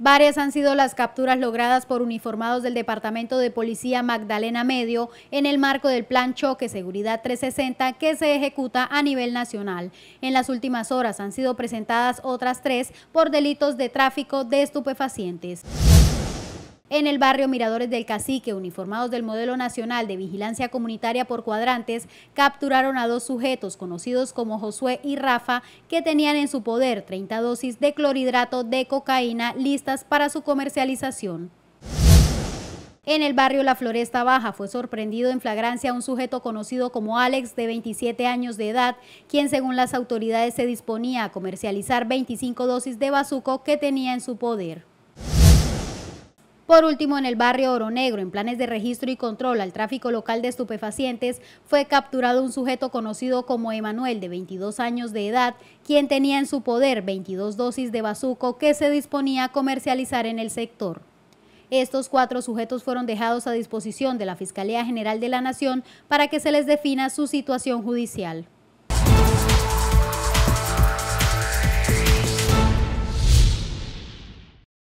Varias han sido las capturas logradas por uniformados del Departamento de Policía Magdalena Medio en el marco del Plan Choque Seguridad 360 que se ejecuta a nivel nacional. En las últimas horas han sido presentadas otras tres por delitos de tráfico de estupefacientes. En el barrio Miradores del Cacique, uniformados del modelo nacional de vigilancia comunitaria por cuadrantes, capturaron a dos sujetos conocidos como Josué y Rafa, que tenían en su poder 30 dosis de clorhidrato de cocaína listas para su comercialización. En el barrio La Floresta Baja fue sorprendido en flagrancia un sujeto conocido como Alex de 27 años de edad, quien según las autoridades se disponía a comercializar 25 dosis de bazuco que tenía en su poder. Por último, en el barrio Oro Negro, en planes de registro y control al tráfico local de estupefacientes, fue capturado un sujeto conocido como Emanuel, de 22 años de edad, quien tenía en su poder 22 dosis de bazuco que se disponía a comercializar en el sector. Estos cuatro sujetos fueron dejados a disposición de la Fiscalía General de la Nación para que se les defina su situación judicial.